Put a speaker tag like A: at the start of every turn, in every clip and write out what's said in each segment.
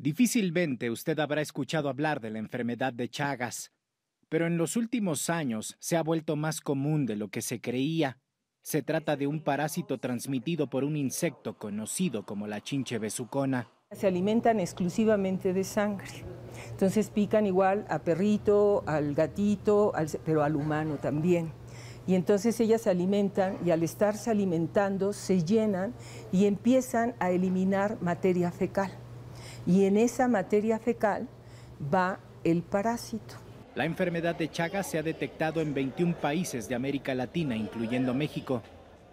A: Difícilmente usted habrá escuchado hablar de la enfermedad de Chagas, pero en los últimos años se ha vuelto más común de lo que se creía. Se trata de un parásito transmitido por un insecto conocido como la chinche besucona.
B: Se alimentan exclusivamente de sangre. Entonces pican igual a perrito, al gatito, pero al humano también. Y entonces ellas se alimentan y al estarse alimentando se llenan y empiezan a eliminar materia fecal y en esa materia fecal va el parásito.
A: La enfermedad de Chagas se ha detectado en 21 países de América Latina, incluyendo México.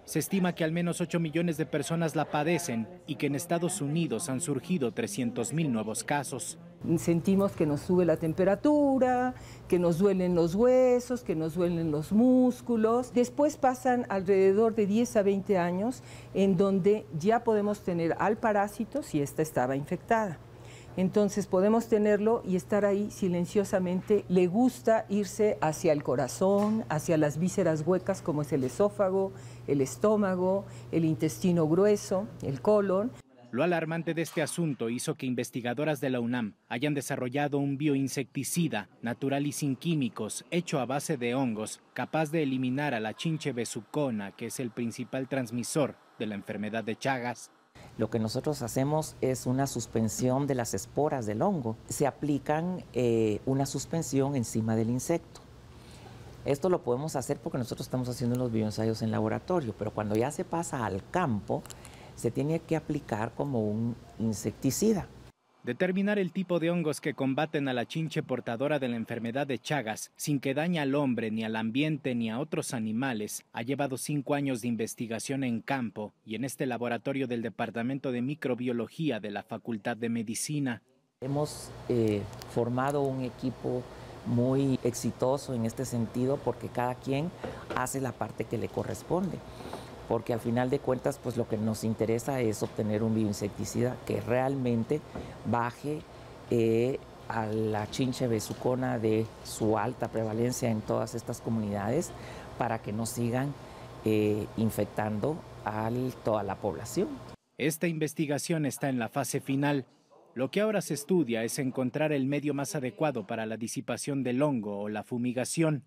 A: Se estima que al menos 8 millones de personas la padecen y que en Estados Unidos han surgido 300 mil nuevos casos.
B: Sentimos que nos sube la temperatura, que nos duelen los huesos, que nos duelen los músculos. Después pasan alrededor de 10 a 20 años en donde ya podemos tener al parásito si esta estaba infectada. Entonces podemos tenerlo y estar ahí silenciosamente. Le gusta irse hacia el corazón, hacia las vísceras huecas como es el esófago, el estómago, el intestino grueso, el colon.
A: Lo alarmante de este asunto hizo que investigadoras de la UNAM hayan desarrollado un bioinsecticida natural y sin químicos, hecho a base de hongos, capaz de eliminar a la chinche besucona, que es el principal transmisor de la enfermedad de Chagas.
C: Lo que nosotros hacemos es una suspensión de las esporas del hongo. Se aplican eh, una suspensión encima del insecto. Esto lo podemos hacer porque nosotros estamos haciendo los bioensayos en laboratorio, pero cuando ya se pasa al campo, se tiene que aplicar como un insecticida.
A: Determinar el tipo de hongos que combaten a la chinche portadora de la enfermedad de Chagas sin que dañe al hombre, ni al ambiente, ni a otros animales ha llevado cinco años de investigación en campo y en este laboratorio del Departamento de Microbiología de la Facultad de Medicina. Hemos
C: eh, formado un equipo muy exitoso en este sentido porque cada quien hace la parte que le corresponde porque al final de cuentas pues lo que nos interesa es obtener un bioinsecticida que realmente baje eh, a la chinche besucona de su alta prevalencia en todas estas comunidades para que no sigan eh,
A: infectando a toda la población. Esta investigación está en la fase final. Lo que ahora se estudia es encontrar el medio más adecuado para la disipación del hongo o la fumigación.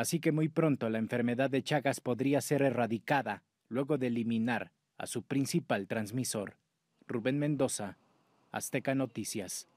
A: Así que muy pronto la enfermedad de Chagas podría ser erradicada luego de eliminar a su principal transmisor. Rubén Mendoza, Azteca Noticias.